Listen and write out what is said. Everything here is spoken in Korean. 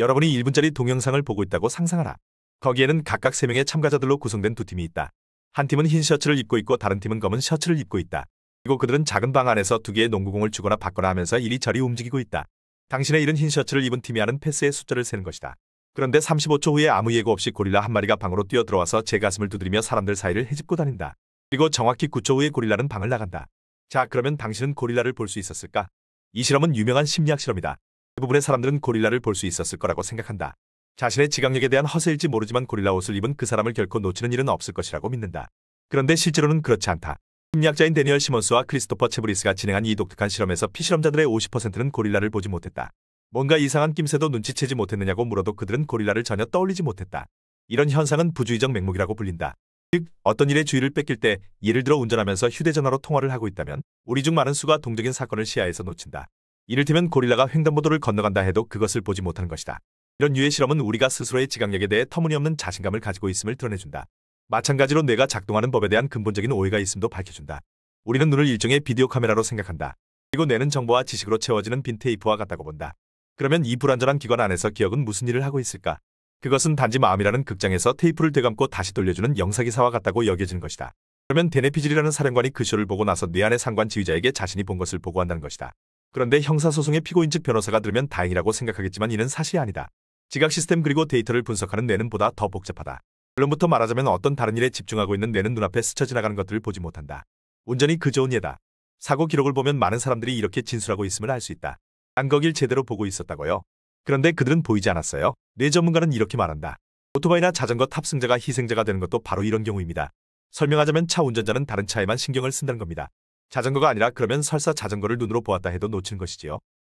여러분이 1분짜리 동영상을 보고 있다고 상상하라. 거기에는 각각 3명의 참가자들로 구성된 두 팀이 있다. 한 팀은 흰 셔츠를 입고 있고 다른 팀은 검은 셔츠를 입고 있다. 그리고 그들은 작은 방 안에서 두 개의 농구공을 주거나 받거나 하면서 이리저리 움직이고 있다. 당신의 일은 흰 셔츠를 입은 팀이 하는 패스의 숫자를 세는 것이다. 그런데 35초 후에 아무 예고 없이 고릴라 한 마리가 방으로 뛰어들어와서 제 가슴을 두드리며 사람들 사이를 헤집고 다닌다. 그리고 정확히 9초 후에 고릴라는 방을 나간다. 자, 그러면 당신은 고릴라를 볼 수 있었을까? 이 실험은 유명한 심리학 실험이다. 대부분의 사람들은 고릴라를 볼 수 있었을 거라고 생각한다. 자신의 지각력에 대한 허세일지 모르지만 고릴라 옷을 입은 그 사람을 결코 놓치는 일은 없을 것이라고 믿는다. 그런데 실제로는 그렇지 않다. 심리학자인 데니얼 시몬스와 크리스토퍼 체브리스가 진행한 이 독특한 실험에서 피실험자들의 50%는 고릴라를 보지 못했다. 뭔가 이상한 낌새도 눈치채지 못했느냐고 물어도 그들은 고릴라를 전혀 떠올리지 못했다. 이런 현상은 부주의적 맹목이라고 불린다. 즉, 어떤 일에 주의를 뺏길 때 예를 들어 운전하면서 휴대전화로 통화를 하고 있다면 우리 중 많은 수가 동적인 사건을 시야에서 놓친다. 이를테면 고릴라가 횡단보도를 건너간다 해도 그것을 보지 못하는 것이다. 이런 유의 실험은 우리가 스스로의 지각력에 대해 터무니없는 자신감을 가지고 있음을 드러내준다. 마찬가지로 뇌가 작동하는 법에 대한 근본적인 오해가 있음도 밝혀준다. 우리는 눈을 일종의 비디오 카메라로 생각한다. 그리고 뇌는 정보와 지식으로 채워지는 빈 테이프와 같다고 본다. 그러면 이 불완전한 기관 안에서 기억은 무슨 일을 하고 있을까? 그것은 단지 마음이라는 극장에서 테이프를 되감고 다시 돌려주는 영사기사와 같다고 여겨지는 것이다. 그러면 데네피질이라는 사령관이 그 쇼를 보고 나서 뇌 안의 상관 지휘자에게 자신이 본 것을 보고한다는 것이다. 그런데 형사소송의 피고인 측 변호사가 들으면 다행이라고 생각하겠지만 이는 사실이 아니다. 지각 시스템 그리고 데이터를 분석하는 뇌는 보다 더 복잡하다. 물론부터 말하자면 어떤 다른 일에 집중하고 있는 뇌는 눈앞에 스쳐 지나가는 것들을 보지 못한다. 온전히 그 좋은 예다. 사고 기록을 보면 많은 사람들이 이렇게 진술하고 있음을 알 수 있다. 안거길 제대로 보고 있었다고요. 그런데 그들은 보이지 않았어요. 뇌 전문가는 이렇게 말한다. 오토바이나 자전거 탑승자가 희생자가 되는 것도 바로 이런 경우입니다. 설명하자면 차 운전자는 다른 차에만 신경을 쓴다는 겁니다. 자전거가 아니라 그러면 설사 자전거를 눈으로 보았다 해도 놓친 것이지요.